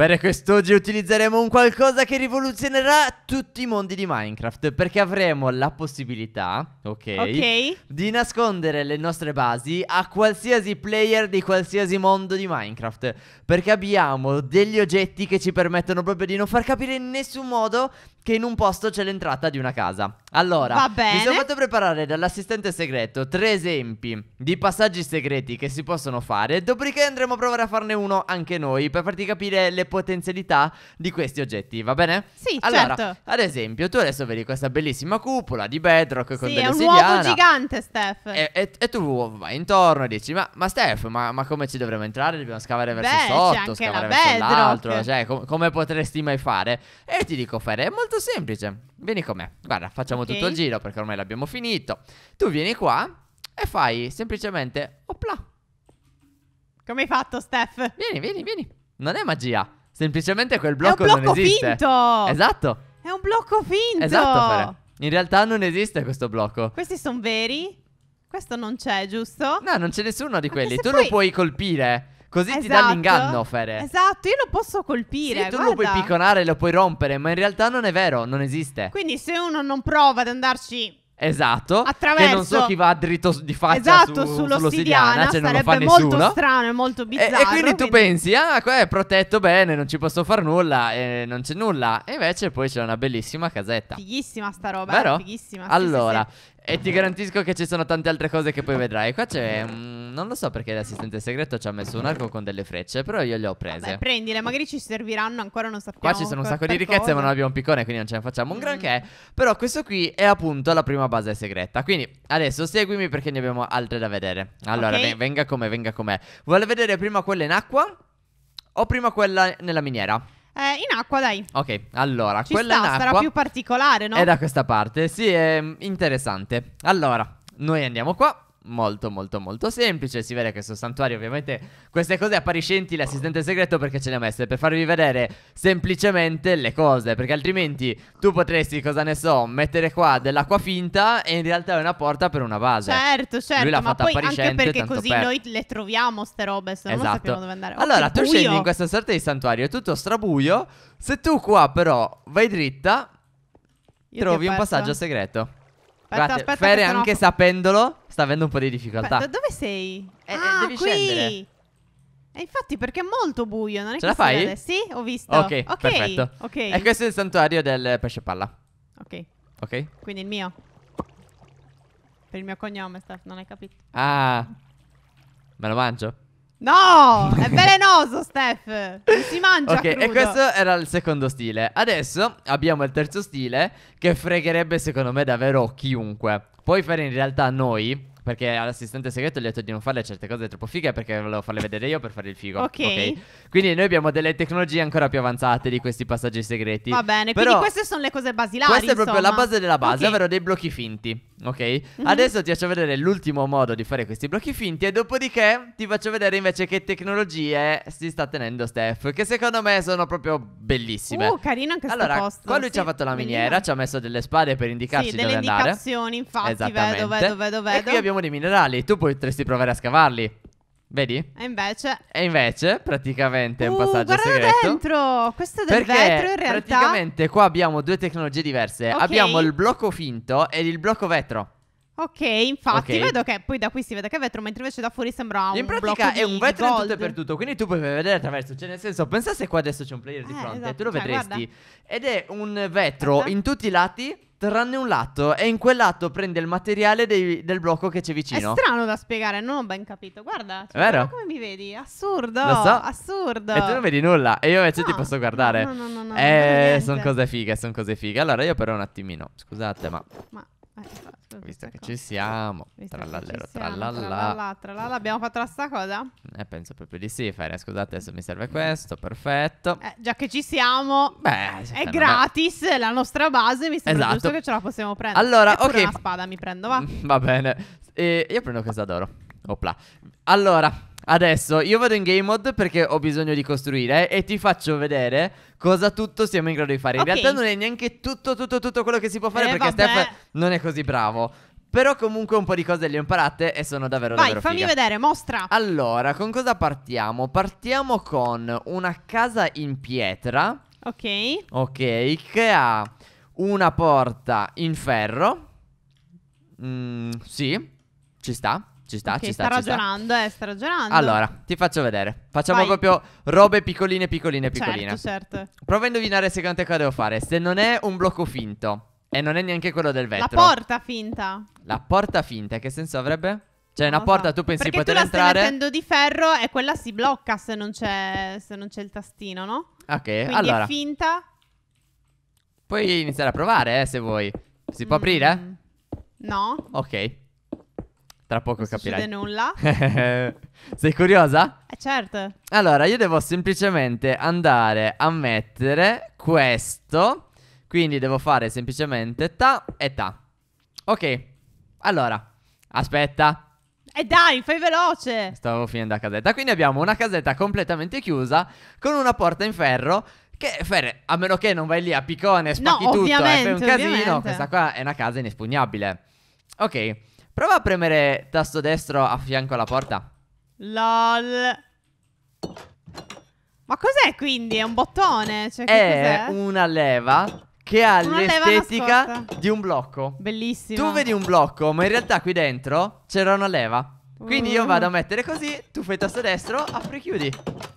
Per quest'oggi utilizzeremo un qualcosa che rivoluzionerà tutti i mondi di Minecraft Perché avremo la possibilità, ok, di nascondere le nostre basi a qualsiasi player di qualsiasi mondo di Minecraft Perché abbiamo degli oggetti che ci permettono proprio di non far capire in nessun modo che in un posto c'è l'entrata di una casa. Allora, mi sono fatto preparare dall'assistente segreto tre esempi di passaggi segreti che si possono fare, dopodiché andremo a provare a farne uno anche noi per farti capire le potenzialità di questi oggetti, va bene? Sì, allora, certo. Ad esempio, tu adesso vedi questa bellissima cupola di bedrock con sì, delle sediane. È un uovo gigante, Steph. E, e, e, tu vai intorno e dici, ma, ma Steph, ma, ma, come ci dovremmo entrare? Dobbiamo scavare verso Beh, sotto, scavare la verso l'altro, cioè com come potresti mai fare? E ti dico, fare è molto molto semplice. Vieni con me. Guarda, facciamo okay. tutto il giro perché ormai l'abbiamo finito. Tu vieni qua e fai semplicemente opla. Come hai fatto, Steph? Vieni, vieni, vieni. Non è magia. Semplicemente quel blocco, blocco non esiste. È un blocco finto. Esatto. È un blocco finto. Esatto, Fere. In realtà non esiste questo blocco. Questi sono veri? Questo non c'è, giusto? No, non c'è nessuno di quelli. Tu poi... lo puoi colpire. Così esatto. ti dà esatto. l'inganno, Fere. Esatto, io lo posso colpire. Sì, tu guarda. lo puoi picconare, lo puoi rompere, ma in realtà non è vero, non esiste. Quindi se uno non prova ad andarci Esatto. Attraverso. Che non so chi va dritto di faccia esatto, su, sull'ossidiana, cioè non lo fa nessuno. È molto strano, è molto bizzarro. E, e quindi, quindi, tu pensi, ah, qua è protetto bene, non ci posso far nulla, e non c'è nulla. E invece poi c'è una bellissima casetta. Fighissima sta roba. Eh, vero? Fighissima. Allora, sì, sì, sì. E ti garantisco che ci sono tante altre cose che poi vedrai. Qua c'è. Mm, non lo so perché l'assistente segreto ci ha messo un arco con delle frecce, però io le ho prese. Vabbè, prendile, magari ci serviranno ancora, non sappiamo. Qua ci sono un sacco di ricchezze, cosa. ma non abbiamo un piccone, quindi non ce ne facciamo un mm. granché. Però questo qui è appunto la prima base segreta. Quindi adesso seguimi perché ne abbiamo altre da vedere. Allora, okay. venga come, venga com'è. Vuole vedere prima quella in acqua o prima quella nella miniera? Eh, in acqua, dai. Ok, allora, Ci quella sta, in acqua sarà più particolare, no? È da questa parte, sì, è mm, interessante. Allora, noi andiamo qua molto molto molto semplice Si vede che sul santuario ovviamente queste cose appariscenti l'assistente segreto perché ce le ha messe Per farvi vedere semplicemente le cose Perché altrimenti tu potresti, cosa ne so, mettere qua dell'acqua finta E in realtà è una porta per una base Certo, certo, Lui l'ha ma poi anche perché così per... noi le troviamo ste robe Se no esatto. non sappiamo dove andare oh, Allora tu buio. scendi in questa sorta di santuario, è tutto strabuio Se tu qua però vai dritta Io Trovi un passaggio segreto Aspetta, Guardate, aspetta Fere, sennò... anche sapendolo, sta avendo un po' di difficoltà. Aspetta, dove sei? Eh, ah, devi qui. scendere. E eh, infatti perché è molto buio, non è Ce la fai? Sì, ho visto. Ok, okay. perfetto. Okay. E questo è il santuario del pesce palla. Ok. Ok. Quindi il mio. Per il mio cognome, Steph, non hai capito. Ah. Me lo mangio. No, è velenoso, Steph. Non si mangia. Ok, crudo. e questo era il secondo stile. Adesso abbiamo il terzo stile che fregherebbe, secondo me, davvero chiunque. Puoi fare in realtà noi perché all'assistente segreto gli ho detto di non fare certe cose troppo fighe perché volevo farle vedere io per fare il figo. Okay. ok. Quindi noi abbiamo delle tecnologie ancora più avanzate di questi passaggi segreti. Va bene, Però quindi queste sono le cose basilari. Questa insomma. è proprio la base della base, okay. ovvero dei blocchi finti. Ok? Mm-hmm. Adesso ti faccio vedere l'ultimo modo di fare questi blocchi finti e dopodiché ti faccio vedere invece che tecnologie si sta tenendo Steph, che secondo me sono proprio bellissime. Uh, carino anche allora, posto. qua lui sì, ci ha fatto la miniera, bellino. ci ha messo delle spade per indicarci sì, dove andare. delle indicazioni, infatti, vedo, vedo, vedo, vedo. E qui abbiamo troviamo dei minerali, tu potresti provare a scavarli. Vedi? E invece? E invece, praticamente è un uh, passaggio segreto. dentro! Questo è del Perché vetro in realtà. Praticamente qua abbiamo due tecnologie diverse. Okay. Abbiamo il blocco finto ed il blocco vetro. Ok, infatti, Ok. vedo che poi da qui si vede che è vetro, mentre invece da fuori sembra un In pratica è un vetro in tutto e per tutto, quindi tu puoi vedere attraverso. Cioè, nel senso, pensa se qua adesso c'è un player di Eh, fronte, esatto, tu lo cioè, vedresti. Ed è un vetro Guarda. in tutti i lati. Tranne un lato, e in quel lato prende il materiale dei- del blocco che c'è vicino. È strano da spiegare, non ho ben capito. Guarda, cioè, Vero? come mi vedi? Assurdo, Lo so. assurdo. E tu non vedi nulla, e io invece ti posso guardare. no, no, no, no, eh, non eh, sono cose fighe, sono cose fighe. Allora, io però un attimino, scusate, ma Ma eh, Visto che ecco. ci siamo, trallallero, trallallà. Trallallà, abbiamo fatto la stessa cosa? Eh, penso proprio di sì, Fare, scusate, adesso mi serve questo, perfetto. Eh, già che ci siamo, Beh, è cioè, gratis me. la nostra base, mi sembra esatto. giusto che ce la possiamo prendere. Allora, ok. una spada mi prendo, va? Mm, va bene. E io prendo questa d'oro. Opla. Allora, Adesso io vado in game mode perché ho bisogno di costruire e ti faccio vedere cosa tutto siamo in grado di fare. In okay. realtà non è neanche tutto, tutto, tutto quello che si può fare eh, perché vabbè. Steph non è così bravo. Però comunque un po' di cose le ho imparate e sono davvero Vai, davvero fammi figa. vedere, mostra. Allora, con cosa partiamo? Partiamo con una casa in pietra. Ok. Ok, che ha una porta in ferro. Mm, sì, ci sta. Ci sta, okay, ci sta. Sta ci ragionando, sta. eh, sta ragionando. Allora, ti faccio vedere. Facciamo Vai. proprio robe certo, piccoline, piccoline, piccoline. Certo, certo. Prova a indovinare secondo te cosa devo fare. Se non è un blocco finto e non è neanche quello del vetro. La porta finta. La porta finta, che senso avrebbe? Cioè, una porta so. tu pensi di poter entrare. Perché tu la stai mettendo di ferro e quella si blocca se non c'è, se non c'è il tastino, no? Ok, Quindi allora. è finta. Puoi iniziare a provare, eh, se vuoi. Si può mm. aprire? No. Ok. Tra poco non capirai. Non nulla. Sei curiosa? Eh, certo. Allora, io devo semplicemente andare a mettere questo. Quindi devo fare semplicemente ta e ta. Ok. Allora, aspetta. E eh dai, fai veloce! Stavo finendo la casetta. Quindi abbiamo una casetta completamente chiusa con una porta in ferro. Che, Ferre, a meno che non vai lì a piccone, spacchi no, tutto e eh, fai un casino, ovviamente. questa qua è una casa inespugnabile. Ok. Prova a premere tasto destro a fianco alla porta. LOL. Ma cos'è quindi? È un bottone? Cioè, è una leva che ha l'estetica di un blocco. Bellissimo. Tu vedi un blocco, ma in realtà qui dentro c'era una leva. Quindi io vado a mettere così, tu fai tasto destro, apri e chiudi.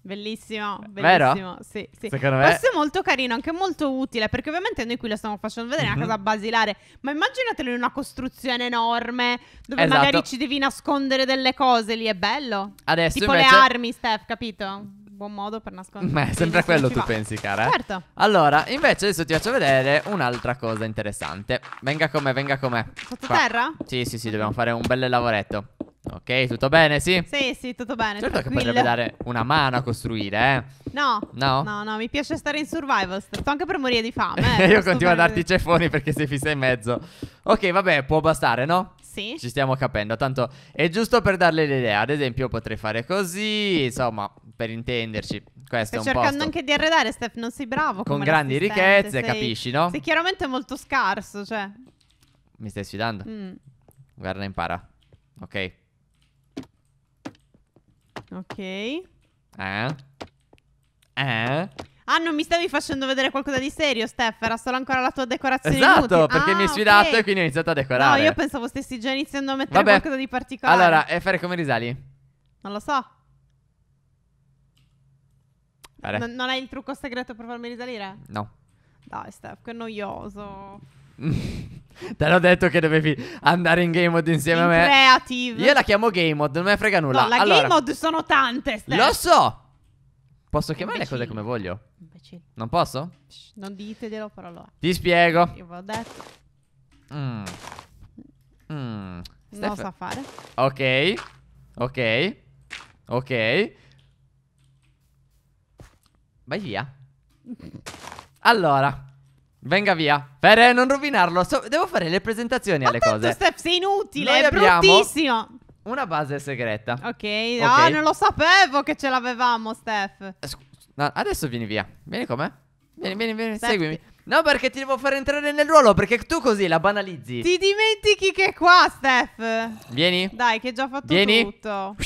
Bellissimo, bellissimo. Sì, sì. Secondo me... Questo è molto carino, anche molto utile, perché ovviamente noi qui lo stiamo facendo vedere, è una mhm. cosa basilare, ma immaginatelo in una costruzione enorme, dove Esatto. magari ci devi nascondere delle cose lì, è bello. Adesso tipo invece... le armi, Steph, capito? Buon modo per nascondere. Ma è sempre quello tu va. pensi, cara. eh? Certo. Allora, invece adesso ti faccio vedere un'altra cosa interessante. Venga con me, venga con me. Qua. Sottoterra? Sì, sì, sì, dobbiamo fare un bel lavoretto. Ok, tutto bene, sì? Sì, sì, tutto bene. Certo tranquillo. che potrebbe dare una mano a costruire, eh? No. No? No, no, mi piace stare in survival, sto anche per morire di fame. Eh, Io continuo a darti i cefoni perché sei fissa in mezzo. Ok, vabbè, può bastare, no? Sì. Ci stiamo capendo, tanto è giusto per darle l'idea. Ad esempio potrei fare così, insomma, per intenderci. Questo Stai è un po'. Sto cercando anche di arredare, Steph, non sei bravo. Con grandi ricchezze, sei... capisci, no? Sei chiaramente molto scarso, cioè. Mi stai sfidando? Mm. Guarda, impara. Ok. Ok. Eh? Eh? Ah, non mi stavi facendo vedere qualcosa di serio, Steph? Era solo ancora la tua decorazione Esatto, inutile. perché ah, mi hai sfidato okay. e quindi ho iniziato a decorare. No, io pensavo stessi già iniziando a mettere Vabbè. qualcosa di particolare. Allora, e fare come risali? Non lo so. Non, non hai il trucco segreto per farmi risalire? No. Dai, Steph, che noioso. Te l'ho detto che dovevi andare in game mode insieme in a me. Creative. Io la chiamo game mode, non me frega nulla. No, la allora, game mode sono tante. Steph. Lo so. Posso chiamare Imbecille. le cose come voglio? Imbecille. Non posso? non ditelo, però lo è. Ti spiego. Io ve l'ho detto. Mm. Mm. Non lo sa fare. Ok. Ok. Ok. Vai via. Allora. Venga via. Per non rovinarlo, so devo fare le presentazioni Ma alle cose. Ma Steph, sei inutile, Noi è bruttissimo. Una base segreta. Ok, okay. non lo sapevo che ce l'avevamo, Steph. Eh, no, adesso vieni via. Vieni con me. Vieni, vieni, vieni, Steph. seguimi. No, perché ti devo far entrare nel ruolo, perché tu così la banalizzi. Ti dimentichi che è qua, Steph. Vieni. Dai, che già ho fatto vieni. tutto.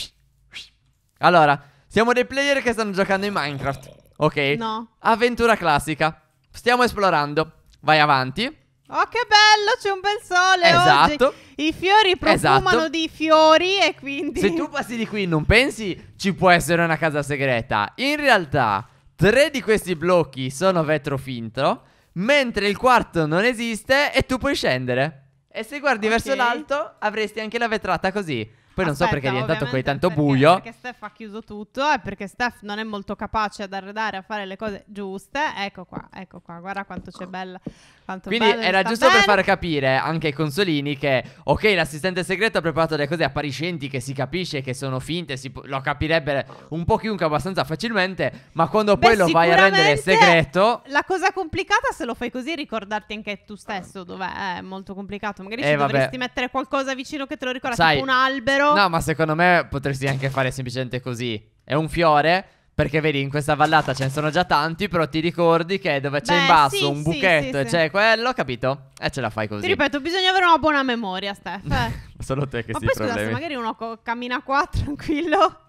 Allora, siamo dei player che stanno giocando in Minecraft. Ok. No. Avventura classica. Stiamo esplorando. Vai avanti. Oh, che bello, c'è un bel sole esatto. Oggi. I fiori profumano esatto. di fiori e quindi... Se tu passi di qui non pensi ci può essere una casa segreta. In realtà, tre di questi blocchi sono vetro finto, mentre il quarto non esiste e tu puoi scendere. E se guardi okay. verso l'alto avresti anche la vetrata così. Poi Aspetta, non so perché è diventato così tanto perché, buio. Perché Steph ha chiuso tutto e perché Steph non è molto capace ad arredare, a fare le cose giuste. Ecco qua, ecco qua, guarda quanto c'è bella. Quanto Quindi era giusto bene. per far capire anche ai consolini che, ok, l'assistente segreto ha preparato delle cose appariscenti che si capisce che sono finte, si, lo capirebbe un po' chiunque abbastanza facilmente, ma quando Beh, poi lo vai a rendere segreto... La cosa complicata se lo fai così ricordarti anche tu stesso dov'è, è molto complicato. Magari eh, ci vabbè. dovresti mettere qualcosa vicino che te lo ricorda, Sai, tipo un albero vero? No, ma secondo me potresti anche fare semplicemente così. È un fiore. Perché vedi, in questa vallata ce ne sono già tanti, però ti ricordi che dove c'è in basso sì, un buchetto sì, sì, e c'è quello, capito? E ce la fai così. Ti ripeto, bisogna avere una buona memoria, Steph. Eh. Solo te che ma si poi, problemi. Ma magari uno cammina qua tranquillo,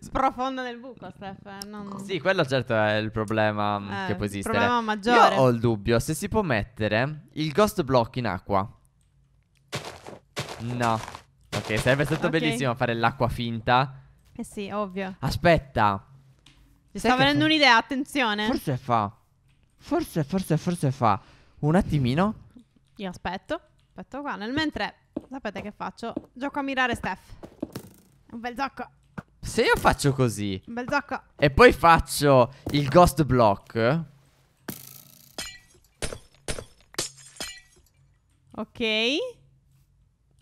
sprofonda nel buco, Steph. Eh, non... Sì, quello certo è il problema mm, eh, che può esistere. Il problema maggiore. Io ho il dubbio, se si può mettere il ghost block in acqua. No. Ok, sarebbe stato okay. bellissimo fare l'acqua finta. Eh sì, ovvio. Aspetta. Ci sta venendo un'idea, attenzione. Forse fa. Forse, forse, forse fa. Un attimino. Io aspetto. Aspetto qua. Nel mentre, sapete che faccio? Gioco a mirare Steph. Un bel zocco. Se io faccio così. Un bel zocco. E poi faccio il ghost block. Ok.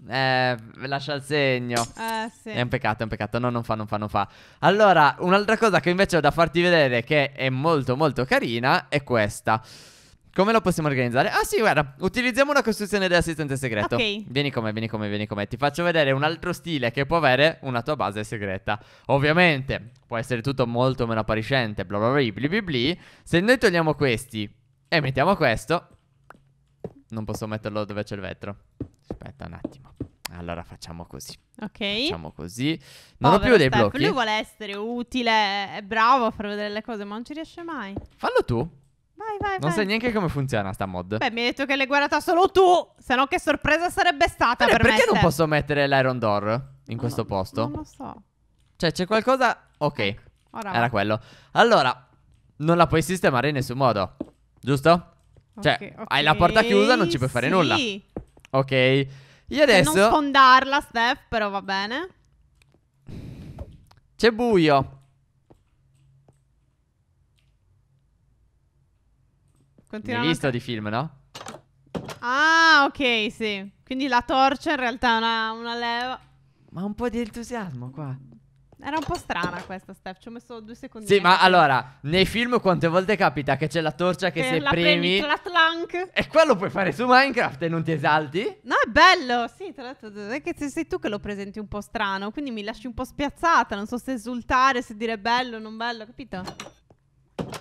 Eh, lascia il segno. Eh, sì. È un peccato, è un peccato. No, non fa, non fa, non fa. Allora, un'altra cosa che invece ho da farti vedere che è molto, molto carina è questa. Come lo possiamo organizzare? Ah sì, guarda, utilizziamo una costruzione dell'assistente segreto. Ok. Vieni come, vieni come, vieni come. Ti faccio vedere un altro stile che può avere una tua base segreta. Ovviamente, può essere tutto molto meno appariscente, bla bla bla, bli bli bli. Se noi togliamo questi e mettiamo questo, non posso metterlo dove c'è il vetro. Aspetta un attimo. Allora facciamo così. Ok. Facciamo così. Non Povero ho più dei Steph. blocchi. Lui vuole essere utile, è bravo a far vedere le cose, ma non ci riesce mai. Fallo tu. Vai, vai, non vai. sai neanche come funziona sta mod. Beh, mi hai detto che l'hai guardata solo tu. Se no, che sorpresa sarebbe stata allora, per perché me. Perché non posso mettere l'Iron Door in questo no, posto? Non lo so. Cioè, c'è qualcosa. Ok. Ecco, era va. quello. Allora, non la puoi sistemare in nessun modo. Giusto? Cioè, okay, okay. hai la porta chiusa, non ci puoi fare sì. nulla. Sì. Ok. Io cioè, adesso... Per non sfondarla, Steph, però va bene. C'è buio. Continuiamo. Hai visto di film, no? Ah, ok, sì. Quindi la torcia in realtà è una, una leva. Ma un po' di entusiasmo qua. Era un po' strana questa, Steph. Ci ho messo due secondi. Sì, ma allora, nei film quante volte capita che c'è la torcia che, che se premi... La clank. E quello puoi fare su Minecraft e non ti esalti? No, è bello. Sì, tra l'altro è che sei tu che lo presenti un po' strano, quindi mi lasci un po' spiazzata. Non so se esultare, se dire bello o non bello, capito?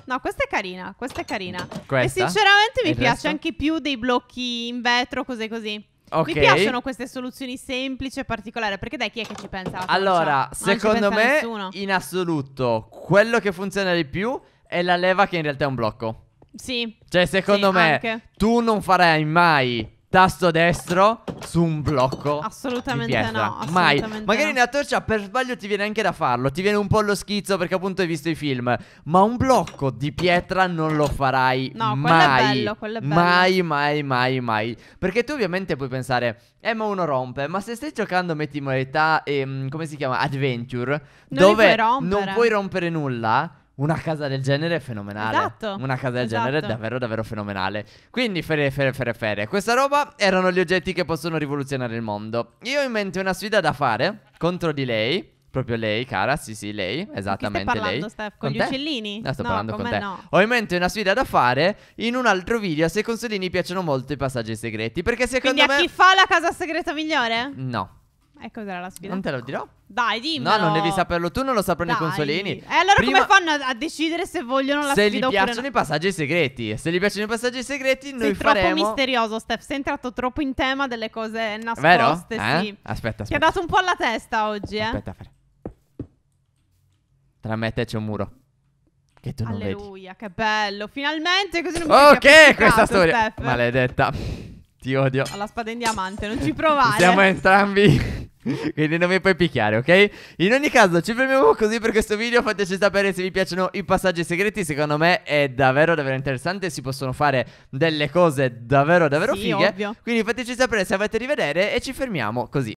No, questa è carina, questa è carina. Questa? E sinceramente mi piace anche più dei blocchi in vetro, così così. Okay. Mi piacciono queste soluzioni semplici e particolari, perché dai, chi è che ci pensa? Allora, secondo pensa me, in assoluto, quello che funziona di più è la leva che in realtà è un blocco. Sì. Cioè, secondo sì, me, anche. tu non farai mai Tasto destro su un blocco. Assolutamente no. Assolutamente Mai. No. Magari nella torcia per sbaglio ti viene anche da farlo. Ti viene un po' lo schizzo perché appunto hai visto i film. Ma un blocco di pietra non lo farai no, mai. Quello quello è bello. Mai, mai, mai, mai. Perché tu ovviamente puoi pensare, eh ma uno rompe. Ma se stai giocando metti in modalità, ehm, come si chiama? Adventure. Non dove non puoi rompere nulla una casa del genere è fenomenale. Esatto. Una casa del esatto. genere è esatto. davvero, davvero fenomenale. Quindi, fere, fere, fere, fere. Questa roba erano gli oggetti che possono rivoluzionare il mondo. Io ho in mente una sfida da fare contro di lei. Proprio lei, cara, sì sì, lei, esattamente lei. stai parlando, lei. Steph, con, con gli te? uccellini? No, sto no, parlando con, te. No. Ho in mente una sfida da fare in un altro video se ai consolini piacciono molto i passaggi segreti, perché secondo Quindi me... Quindi chi fa la casa segreta migliore? No. E cos'era la sfida? Non te lo dirò. Dai, dimmi. No, non devi saperlo tu, non lo sapranno i consolini. E allora Prima... come fanno a decidere se vogliono la se sfida? Se gli piacciono no? i passaggi segreti. Se gli piacciono i passaggi segreti, Sei noi faremo. Sei troppo misterioso, Steph. Sei entrato troppo in tema delle cose nascoste. Vero? Eh? Sì. Aspetta, aspetta. Ti ha dato un po' alla testa oggi, eh. Aspetta, fare. Tra me e te c'è un muro. Che tu non Alleluia, vedi. che bello. Finalmente così non mi Ok, questa storia. Steph. Maledetta. Ti odio. Ho la spada in diamante, non ci provare. Siamo entrambi Quindi non mi puoi picchiare, ok? In ogni caso, ci fermiamo così per questo video. Fateci sapere se vi piacciono i passaggi segreti. Secondo me è davvero, davvero interessante. Si possono fare delle cose davvero, davvero sì, fighe. Ovvio. Quindi fateci sapere se avete rivedere e ci fermiamo così.